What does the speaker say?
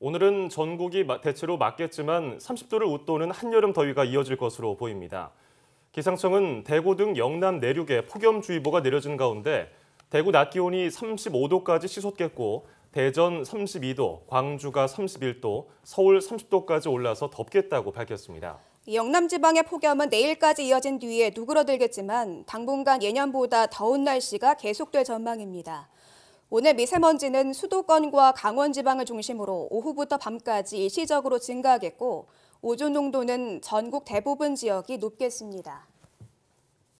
오늘은 전국이 대체로 맑겠지만 30도를 웃도는 한여름 더위가 이어질 것으로 보입니다. 기상청은 대구 등 영남 내륙에 폭염주의보가 내려진 가운데 대구 낮 기온이 35도까지 치솟겠고 대전 32도, 광주가 31도, 서울 30도까지 올라서 덥겠다고 밝혔습니다. 영남 지방의 폭염은 내일까지 이어진 뒤에 누그러들겠지만 당분간 예년보다 더운 날씨가 계속될 전망입니다. 오늘 미세먼지는 수도권과 강원 지방을 중심으로 오후부터 밤까지 일시적으로 증가하겠고 오존 농도는 전국 대부분 지역이 높겠습니다.